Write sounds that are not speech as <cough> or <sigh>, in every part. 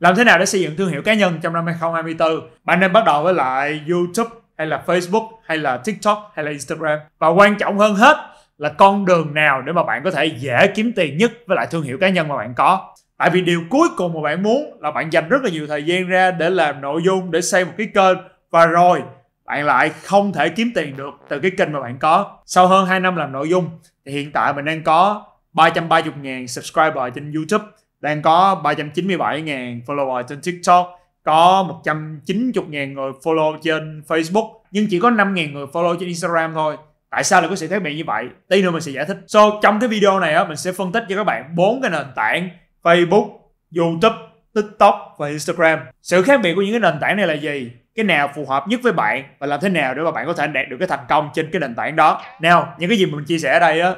Làm thế nào để xây dựng thương hiệu cá nhân trong năm 2024? Bạn nên bắt đầu với lại YouTube hay là Facebook hay là TikTok hay là Instagram. Và quan trọng hơn hết là con đường nào để mà bạn có thể dễ kiếm tiền nhất với lại thương hiệu cá nhân mà bạn có. Tại vì điều cuối cùng mà bạn muốn là bạn dành rất là nhiều thời gian ra để làm nội dung, để xây một cái kênh và rồi bạn lại không thể kiếm tiền được từ cái kênh mà bạn có. Sau hơn 2 năm làm nội dung thì hiện tại mình đang có 330.000 subscriber trên YouTube đang có 397.000 follower trên TikTok có 190.000 người follow trên Facebook nhưng chỉ có 5.000 người follow trên Instagram thôi tại sao lại có sự khác biệt như vậy tí nữa mình sẽ giải thích so trong cái video này á mình sẽ phân tích cho các bạn bốn cái nền tảng Facebook YouTube TikTok và Instagram sự khác biệt của những cái nền tảng này là gì cái nào phù hợp nhất với bạn và làm thế nào để mà bạn có thể đạt được cái thành công trên cái nền tảng đó nào những cái gì mình chia sẻ ở đây á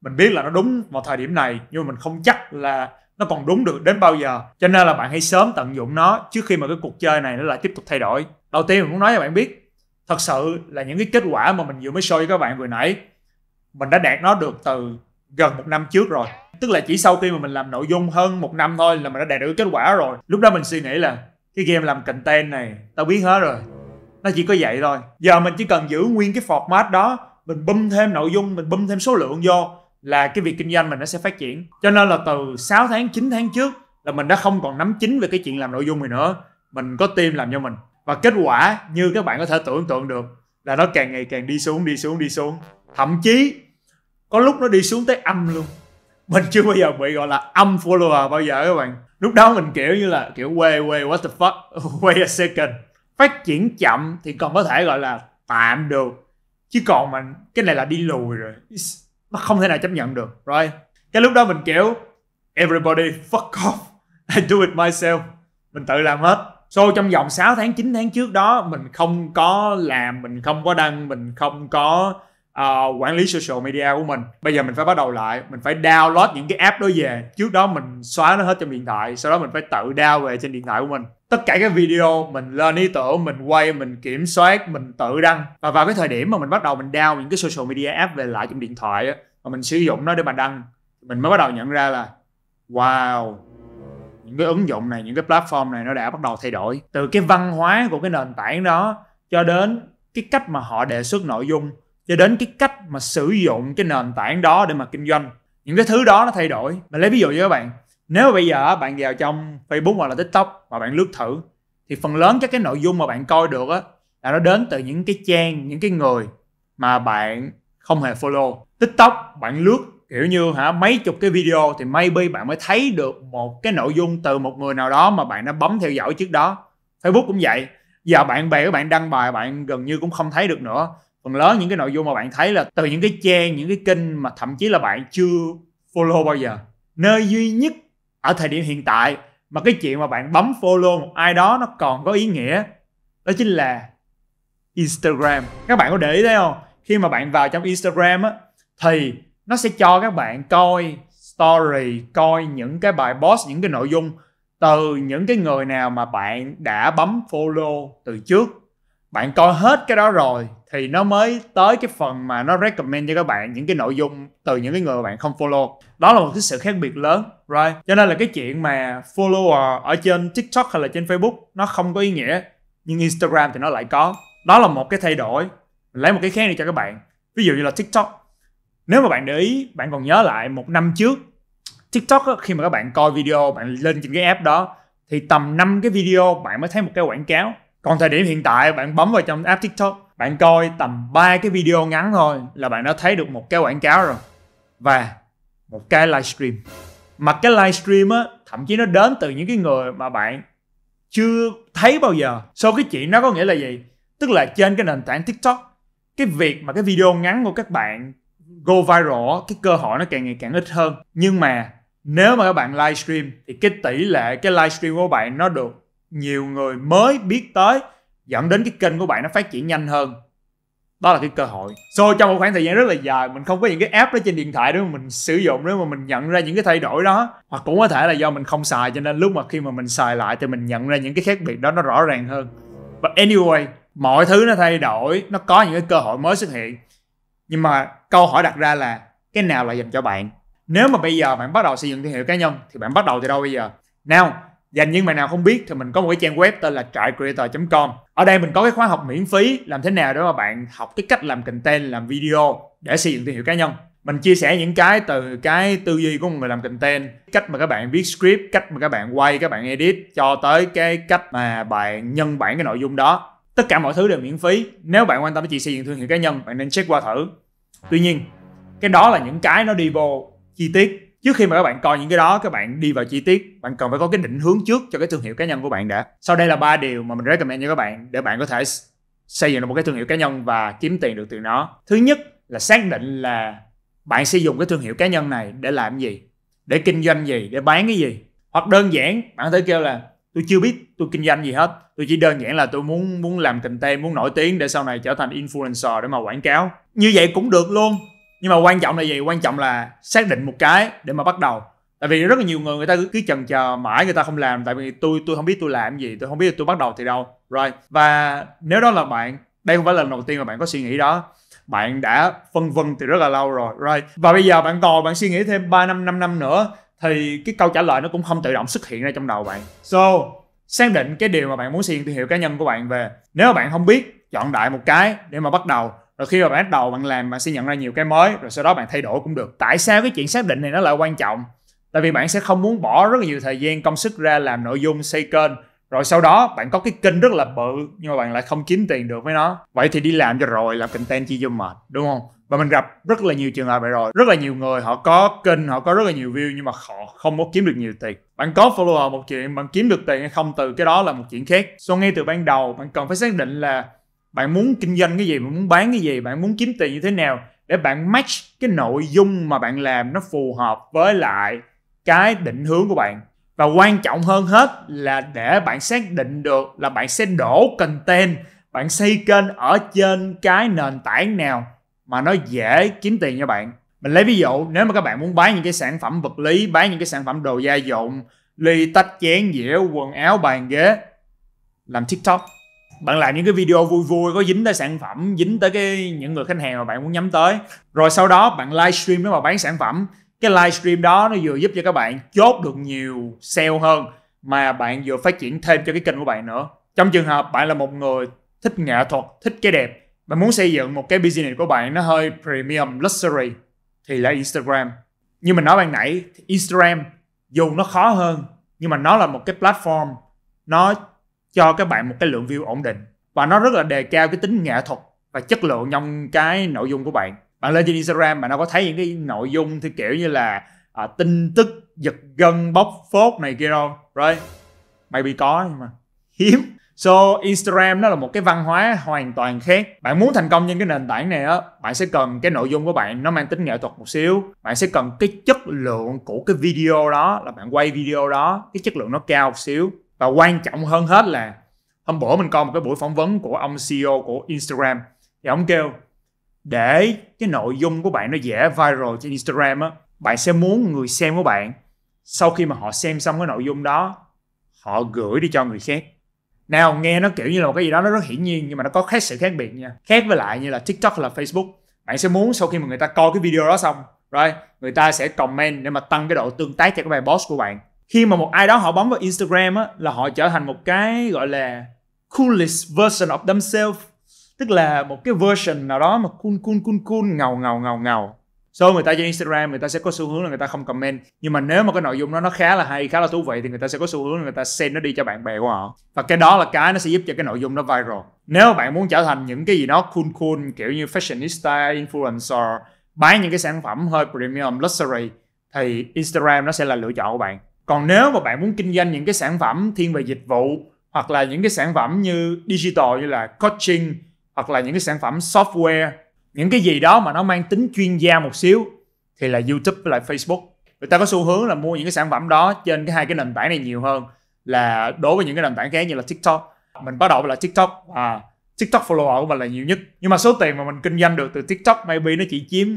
mình biết là nó đúng vào thời điểm này nhưng mà mình không chắc là nó còn đúng được đến bao giờ cho nên là bạn hãy sớm tận dụng nó trước khi mà cái cuộc chơi này nó lại tiếp tục thay đổi đầu tiên mình muốn nói cho bạn biết thật sự là những cái kết quả mà mình vừa mới show cho các bạn vừa nãy mình đã đạt nó được từ gần một năm trước rồi tức là chỉ sau khi mà mình làm nội dung hơn một năm thôi là mình đã đạt được kết quả rồi lúc đó mình suy nghĩ là cái game làm content này tao biết hết rồi nó chỉ có vậy thôi giờ mình chỉ cần giữ nguyên cái format đó mình bum thêm nội dung mình bum thêm số lượng vô là cái việc kinh doanh mình nó sẽ phát triển cho nên là từ 6 tháng 9 tháng trước là mình đã không còn nắm chính về cái chuyện làm nội dung này nữa mình có team làm cho mình và kết quả như các bạn có thể tưởng tượng được là nó càng ngày càng đi xuống đi xuống đi xuống thậm chí có lúc nó đi xuống tới âm luôn mình chưa bao giờ bị gọi là âm follower bao giờ các bạn lúc đó mình kiểu như là kiểu quê quê what the fuck <laughs> wait a second phát triển chậm thì còn có thể gọi là tạm được chứ còn mình cái này là đi lùi rồi nó không thể nào chấp nhận được right cái lúc đó mình kiểu everybody fuck off I do it myself mình tự làm hết so trong vòng 6 tháng 9 tháng trước đó mình không có làm mình không có đăng mình không có uh, quản lý social media của mình bây giờ mình phải bắt đầu lại mình phải download những cái app đó về trước đó mình xóa nó hết trong điện thoại sau đó mình phải tự download về trên điện thoại của mình tất cả các video mình lên ý tưởng mình quay mình kiểm soát mình tự đăng và vào cái thời điểm mà mình bắt đầu mình down những cái social media app về lại trong điện thoại á mà mình sử dụng nó để mà đăng mình mới bắt đầu nhận ra là wow những cái ứng dụng này những cái platform này nó đã bắt đầu thay đổi từ cái văn hóa của cái nền tảng đó cho đến cái cách mà họ đề xuất nội dung cho đến cái cách mà sử dụng cái nền tảng đó để mà kinh doanh những cái thứ đó nó thay đổi mình lấy ví dụ cho các bạn nếu bây giờ bạn vào trong Facebook hoặc là TikTok mà bạn lướt thử thì phần lớn các cái nội dung mà bạn coi được á là nó đến từ những cái trang những cái người mà bạn không hề follow TikTok bạn lướt kiểu như hả mấy chục cái video thì maybe bạn mới thấy được một cái nội dung từ một người nào đó mà bạn đã bấm theo dõi trước đó Facebook cũng vậy giờ bạn bè của bạn đăng bài bạn gần như cũng không thấy được nữa phần lớn những cái nội dung mà bạn thấy là từ những cái trang những cái kênh mà thậm chí là bạn chưa follow bao giờ nơi duy nhất ở thời điểm hiện tại mà cái chuyện mà bạn bấm follow một ai đó nó còn có ý nghĩa đó chính là Instagram các bạn có để ý thấy không khi mà bạn vào trong Instagram á thì nó sẽ cho các bạn coi story coi những cái bài post những cái nội dung từ những cái người nào mà bạn đã bấm follow từ trước bạn coi hết cái đó rồi thì nó mới tới cái phần mà nó recommend cho các bạn những cái nội dung từ những cái người mà bạn không follow đó là một cái sự khác biệt lớn right cho nên là cái chuyện mà follower ở trên tiktok hay là trên facebook nó không có ý nghĩa nhưng instagram thì nó lại có đó là một cái thay đổi lấy một cái khác đi cho các bạn ví dụ như là tiktok nếu mà bạn để ý bạn còn nhớ lại một năm trước tiktok khi mà các bạn coi video bạn lên trên cái app đó thì tầm 5 cái video bạn mới thấy một cái quảng cáo còn thời điểm hiện tại bạn bấm vào trong app tiktok bạn coi tầm 3 cái video ngắn thôi là bạn đã thấy được một cái quảng cáo rồi và một cái livestream mà cái livestream á thậm chí nó đến từ những cái người mà bạn chưa thấy bao giờ sau so, cái chuyện nó có nghĩa là gì tức là trên cái nền tảng tiktok cái việc mà cái video ngắn của các bạn go viral cái cơ hội nó càng ngày càng ít hơn nhưng mà nếu mà các bạn livestream thì cái tỷ lệ cái livestream của bạn nó được nhiều người mới biết tới dẫn đến cái kênh của bạn nó phát triển nhanh hơn đó là cái cơ hội so trong một khoảng thời gian rất là dài mình không có những cái app đó trên điện thoại để mà mình sử dụng nếu mà mình nhận ra những cái thay đổi đó hoặc cũng có thể là do mình không xài cho nên lúc mà khi mà mình xài lại thì mình nhận ra những cái khác biệt đó nó rõ ràng hơn và anyway mọi thứ nó thay đổi nó có những cái cơ hội mới xuất hiện nhưng mà câu hỏi đặt ra là cái nào là dành cho bạn nếu mà bây giờ bạn bắt đầu xây dựng thương hiệu cá nhân thì bạn bắt đầu từ đâu bây giờ nào dành những bạn nào không biết thì mình có một cái trang web tên là trại creator com ở đây mình có cái khóa học miễn phí làm thế nào để mà bạn học cái cách làm content làm video để xây dựng thương hiệu cá nhân mình chia sẻ những cái từ cái tư duy của một người làm content cách mà các bạn viết script cách mà các bạn quay các bạn edit cho tới cái cách mà bạn nhân bản cái nội dung đó tất cả mọi thứ đều miễn phí nếu bạn quan tâm đến chị xây dựng thương hiệu cá nhân bạn nên check qua thử tuy nhiên cái đó là những cái nó đi vô chi tiết trước khi mà các bạn coi những cái đó các bạn đi vào chi tiết bạn cần phải có cái định hướng trước cho cái thương hiệu cá nhân của bạn đã sau đây là ba điều mà mình recommend cho các bạn để bạn có thể xây dựng được một cái thương hiệu cá nhân và kiếm tiền được từ nó thứ nhất là xác định là bạn sử dụng cái thương hiệu cá nhân này để làm gì để kinh doanh gì để bán cái gì hoặc đơn giản bạn có thể kêu là tôi chưa biết tôi kinh doanh gì hết tôi chỉ đơn giản là tôi muốn muốn làm content muốn nổi tiếng để sau này trở thành influencer để mà quảng cáo như vậy cũng được luôn nhưng mà quan trọng là gì quan trọng là xác định một cái để mà bắt đầu tại vì rất là nhiều người người ta cứ cứ chần chờ mãi người ta không làm tại vì tôi tôi không biết tôi làm gì tôi không biết tôi bắt đầu thì đâu rồi right. và nếu đó là bạn đây không phải là lần đầu tiên mà bạn có suy nghĩ đó bạn đã phân vân từ rất là lâu rồi right và bây giờ bạn ngồi bạn suy nghĩ thêm 3 năm 5 năm nữa thì cái câu trả lời nó cũng không tự động xuất hiện ra trong đầu bạn so xác định cái điều mà bạn muốn xin dựng thương hiệu cá nhân của bạn về nếu mà bạn không biết chọn đại một cái để mà bắt đầu rồi khi mà bắt đầu bạn làm bạn sẽ nhận ra nhiều cái mới rồi sau đó bạn thay đổi cũng được tại sao cái chuyện xác định này nó lại quan trọng tại vì bạn sẽ không muốn bỏ rất là nhiều thời gian công sức ra làm nội dung xây kênh rồi sau đó bạn có cái kênh rất là bự nhưng mà bạn lại không kiếm tiền được với nó vậy thì đi làm cho rồi làm content chi cho mệt đúng không và mình gặp rất là nhiều trường hợp vậy rồi rất là nhiều người họ có kênh họ có rất là nhiều view nhưng mà họ không có kiếm được nhiều tiền bạn có follower một chuyện bạn kiếm được tiền hay không từ cái đó là một chuyện khác so ngay từ ban đầu bạn cần phải xác định là bạn muốn kinh doanh cái gì bạn muốn bán cái gì bạn muốn kiếm tiền như thế nào để bạn match cái nội dung mà bạn làm nó phù hợp với lại cái định hướng của bạn và quan trọng hơn hết là để bạn xác định được là bạn sẽ đổ content bạn xây kênh ở trên cái nền tảng nào mà nó dễ kiếm tiền cho bạn mình lấy ví dụ nếu mà các bạn muốn bán những cái sản phẩm vật lý bán những cái sản phẩm đồ gia dụng ly tách chén dĩa quần áo bàn ghế làm tiktok bạn làm những cái video vui vui có dính tới sản phẩm dính tới cái những người khách hàng mà bạn muốn nhắm tới rồi sau đó bạn livestream để mà bán sản phẩm cái livestream đó nó vừa giúp cho các bạn chốt được nhiều sale hơn mà bạn vừa phát triển thêm cho cái kênh của bạn nữa trong trường hợp bạn là một người thích nghệ thuật thích cái đẹp bạn muốn xây dựng một cái business của bạn nó hơi premium luxury thì là instagram như mình nói ban nãy instagram dù nó khó hơn nhưng mà nó là một cái platform nó cho các bạn một cái lượng view ổn định và nó rất là đề cao cái tính nghệ thuật và chất lượng trong cái nội dung của bạn bạn lên trên Instagram mà nó có thấy những cái nội dung thì kiểu như là à, tin tức giật gân bóc phốt này kia đâu right maybe có nhưng mà hiếm so Instagram nó là một cái văn hóa hoàn toàn khác bạn muốn thành công trên cái nền tảng này á bạn sẽ cần cái nội dung của bạn nó mang tính nghệ thuật một xíu bạn sẽ cần cái chất lượng của cái video đó là bạn quay video đó cái chất lượng nó cao một xíu và quan trọng hơn hết là hôm bữa mình coi một cái buổi phỏng vấn của ông CEO của Instagram thì ông kêu để cái nội dung của bạn nó dễ viral trên Instagram á bạn sẽ muốn người xem của bạn sau khi mà họ xem xong cái nội dung đó họ gửi đi cho người khác nào nghe nó kiểu như là một cái gì đó nó rất hiển nhiên nhưng mà nó có khác sự khác biệt nha khác với lại như là tiktok là facebook bạn sẽ muốn sau khi mà người ta coi cái video đó xong rồi right, người ta sẽ comment để mà tăng cái độ tương tác cho cái bài post của bạn khi mà một ai đó họ bấm vào Instagram á là họ trở thành một cái gọi là coolest version of themselves tức là một cái version nào đó mà cool cool cool cool ngầu ngầu ngầu ngầu so người ta trên Instagram người ta sẽ có xu hướng là người ta không comment nhưng mà nếu mà cái nội dung đó nó khá là hay khá là thú vị thì người ta sẽ có xu hướng là người ta send nó đi cho bạn bè của họ và cái đó là cái nó sẽ giúp cho cái nội dung nó viral nếu bạn muốn trở thành những cái gì đó cool cool kiểu như fashionista influencer bán những cái sản phẩm hơi premium luxury thì Instagram nó sẽ là lựa chọn của bạn còn nếu mà bạn muốn kinh doanh những cái sản phẩm thiên về dịch vụ hoặc là những cái sản phẩm như digital như là coaching hoặc là những cái sản phẩm software những cái gì đó mà nó mang tính chuyên gia một xíu thì là youtube với lại facebook người ta có xu hướng là mua những cái sản phẩm đó trên cái hai cái nền tảng này nhiều hơn là đối với những cái nền tảng khác như là tiktok mình bắt đầu là tiktok à tiktok follower của mình là nhiều nhất nhưng mà số tiền mà mình kinh doanh được từ tiktok maybe nó chỉ chiếm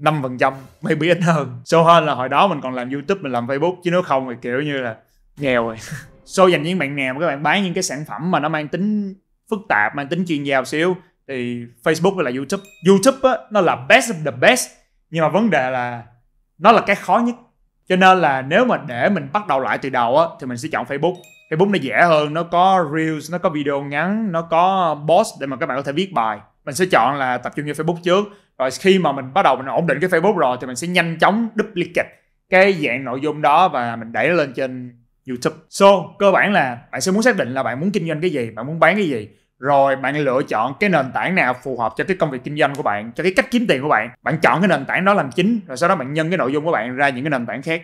năm phần trăm maybe ít hơn so hơn là hồi đó mình còn làm youtube mình làm facebook chứ nếu không thì kiểu như là nghèo rồi <laughs> so dành những bạn nghèo các bạn bán những cái sản phẩm mà nó mang tính phức tạp mang tính chuyên gia một xíu thì facebook với là youtube youtube á, nó là best of the best nhưng mà vấn đề là nó là cái khó nhất cho nên là nếu mà để mình bắt đầu lại từ đầu á thì mình sẽ chọn facebook facebook nó dễ hơn nó có reels nó có video ngắn nó có boss để mà các bạn có thể viết bài mình sẽ chọn là tập trung vào Facebook trước rồi khi mà mình bắt đầu mình ổn định cái Facebook rồi thì mình sẽ nhanh chóng duplicate cái dạng nội dung đó và mình đẩy lên trên YouTube. So, cơ bản là bạn sẽ muốn xác định là bạn muốn kinh doanh cái gì, bạn muốn bán cái gì, rồi bạn lựa chọn cái nền tảng nào phù hợp cho cái công việc kinh doanh của bạn, cho cái cách kiếm tiền của bạn. Bạn chọn cái nền tảng đó làm chính, rồi sau đó bạn nhân cái nội dung của bạn ra những cái nền tảng khác.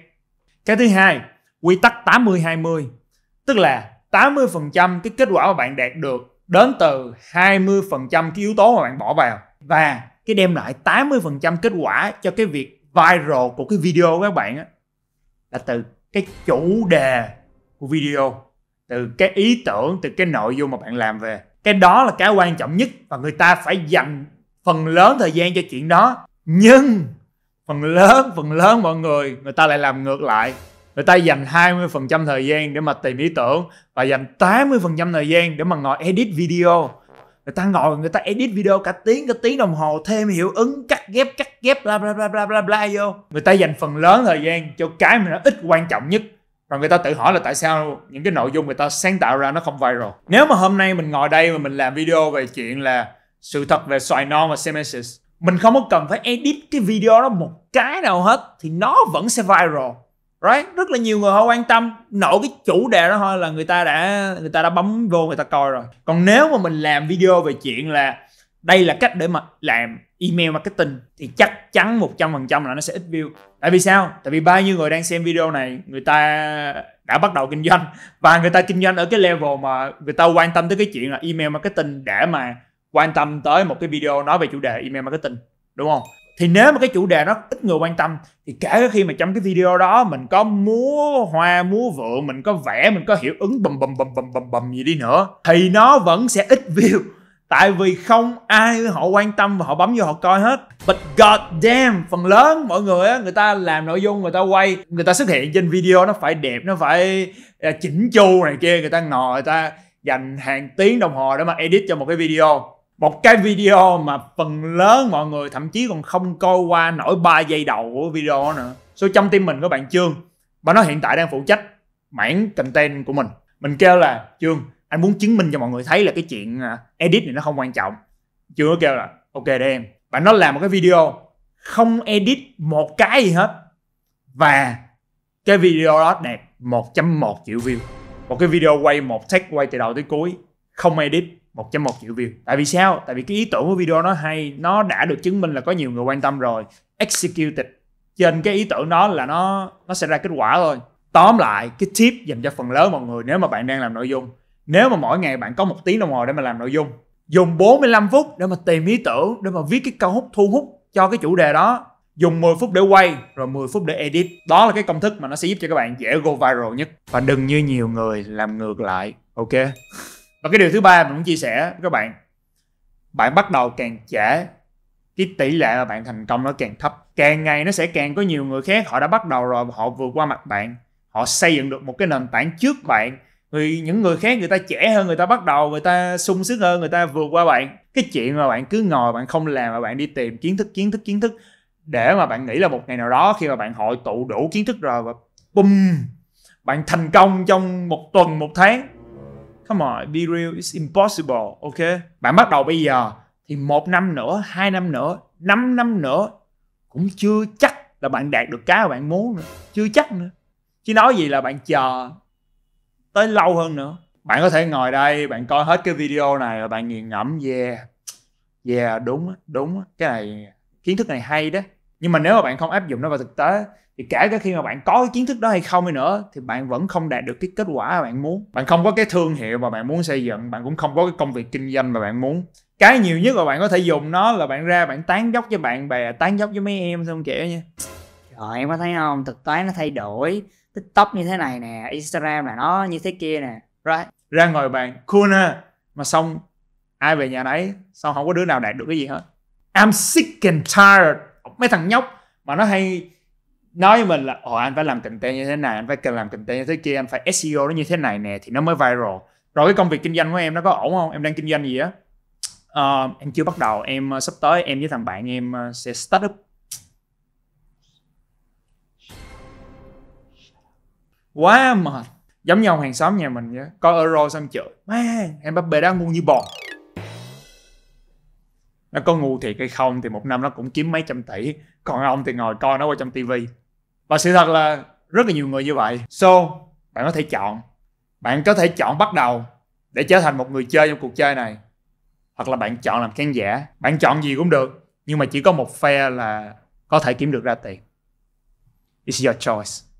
Cái thứ hai, quy tắc 80 20, tức là 80% cái kết quả mà bạn đạt được đến từ 20% cái yếu tố mà bạn bỏ vào và cái đem lại 80% kết quả cho cái việc viral của cái video của các bạn á là từ cái chủ đề của video từ cái ý tưởng từ cái nội dung mà bạn làm về cái đó là cái quan trọng nhất và người ta phải dành phần lớn thời gian cho chuyện đó nhưng phần lớn phần lớn mọi người người ta lại làm ngược lại người ta dành 20% thời gian để mà tìm ý tưởng và dành 80% thời gian để mà ngồi edit video người ta ngồi người ta edit video cả tiếng cả tiếng đồng hồ thêm hiệu ứng cắt ghép cắt ghép bla bla bla bla bla bla vô người ta dành phần lớn thời gian cho cái mà nó ít quan trọng nhất rồi người ta tự hỏi là tại sao những cái nội dung người ta sáng tạo ra nó không viral nếu mà hôm nay mình ngồi đây mà mình làm video về chuyện là sự thật về xoài non và semesis mình không có cần phải edit cái video đó một cái nào hết thì nó vẫn sẽ viral right rất là nhiều người họ quan tâm nổi cái chủ đề đó thôi là người ta đã người ta đã bấm vô người ta coi rồi còn nếu mà mình làm video về chuyện là đây là cách để mà làm email marketing thì chắc chắn 100% là nó sẽ ít view. Tại vì sao? Tại vì bao nhiêu người đang xem video này người ta đã bắt đầu kinh doanh <laughs> và người ta kinh doanh ở cái level mà người ta quan tâm tới cái chuyện là email marketing để mà quan tâm tới một cái video nói về chủ đề email marketing, đúng không? thì nếu mà cái chủ đề nó ít người quan tâm thì kể khi mà trong cái video đó mình có múa hoa múa vượng mình có vẽ mình có hiệu ứng bầm bầm bầm bầm bầm bầm gì đi nữa thì nó vẫn sẽ ít view tại vì không ai họ quan tâm và họ bấm vô họ coi hết but god damn phần lớn mọi người á người ta làm nội dung người ta quay người ta xuất hiện trên video nó phải đẹp nó phải à, chỉnh chu này kia người ta ngồi người ta dành hàng tiếng đồng hồ để mà edit cho một cái video một cái video mà phần lớn mọi người thậm chí còn không coi qua nổi 3 giây đầu của video nữa số trong team mình có bạn trương và nó hiện tại đang phụ trách mảng content của mình mình kêu là trương anh muốn chứng minh cho mọi người thấy là cái chuyện à, edit này nó không quan trọng trương nó kêu là ok đây em Bạn nó làm một cái video không edit một cái gì hết và cái video đó đạt 1.1 triệu view một cái video quay một take quay từ đầu tới cuối không edit 1.1 triệu view tại vì sao tại vì cái ý tưởng của video nó hay nó đã được chứng minh là có nhiều người quan tâm rồi executed trên cái ý tưởng đó là nó nó sẽ ra kết quả thôi tóm lại cái tip dành cho phần lớn mọi người nếu mà bạn đang làm nội dung nếu mà mỗi ngày bạn có một tiếng đồng hồ để mà làm nội dung dùng 45 phút để mà tìm ý tưởng để mà viết cái câu hút thu hút cho cái chủ đề đó dùng 10 phút để quay rồi 10 phút để edit đó là cái công thức mà nó sẽ giúp cho các bạn dễ go viral nhất và đừng như nhiều người làm ngược lại ok và cái điều thứ ba mình muốn chia sẻ với các bạn bạn bắt đầu càng trẻ cái tỷ lệ mà bạn thành công nó càng thấp càng ngày nó sẽ càng có nhiều người khác họ đã bắt đầu rồi họ vượt qua mặt bạn họ xây dựng được một cái nền tảng trước bạn vì những người khác người ta trẻ hơn người ta bắt đầu người ta sung sức hơn người ta vượt qua bạn cái chuyện mà bạn cứ ngồi bạn không làm mà bạn đi tìm kiến thức kiến thức kiến thức để mà bạn nghĩ là một ngày nào đó khi mà bạn hội tụ đủ kiến thức rồi và bum bạn thành công trong một tuần một tháng come on be real it's impossible ok bạn bắt đầu bây giờ thì một năm nữa hai năm nữa năm năm nữa cũng chưa chắc là bạn đạt được cái mà bạn muốn nữa chưa chắc nữa chứ nói gì là bạn chờ tới lâu hơn nữa bạn có thể ngồi đây bạn coi hết cái video này rồi bạn nghiền ngẫm yeah yeah đúng đúng cái này kiến thức này hay đó nhưng mà nếu mà bạn không áp dụng nó vào thực tế thì kể cả khi mà bạn có cái kiến thức đó hay không hay nữa thì bạn vẫn không đạt được cái kết quả mà bạn muốn bạn không có cái thương hiệu mà bạn muốn xây dựng bạn cũng không có cái công việc kinh doanh mà bạn muốn cái nhiều nhất mà bạn có thể dùng nó là bạn ra bạn tán dốc với bạn bè tán dốc với mấy em xong kiểu nha rồi em có thấy không thực tế nó thay đổi tiktok như thế này nè instagram là nó như thế kia nè right ra ngồi bàn cool ha mà xong ai về nhà đấy xong không có đứa nào đạt được cái gì hết I'm sick and tired mấy thằng nhóc mà nó hay nói với mình là ồ anh phải làm content như thế này anh phải cần làm content như thế kia anh phải SEO nó như thế này nè thì nó mới viral rồi cái công việc kinh doanh của em nó có ổn không em đang kinh doanh gì á uh, em chưa bắt đầu em uh, sắp tới em với thằng bạn em uh, sẽ start up quá mệt giống nhau hàng xóm nhà mình vậy có euro xong chửi má em bắp bê đá ngu như bò nó có ngu thiệt hay không thì một năm nó cũng kiếm mấy trăm tỷ còn ông thì ngồi coi nó qua trong tivi và sự thật là rất là nhiều người như vậy so bạn có thể chọn bạn có thể chọn bắt đầu để trở thành một người chơi trong cuộc chơi này hoặc là bạn chọn làm khán giả bạn chọn gì cũng được nhưng mà chỉ có một phe là có thể kiếm được ra tiền it's your choice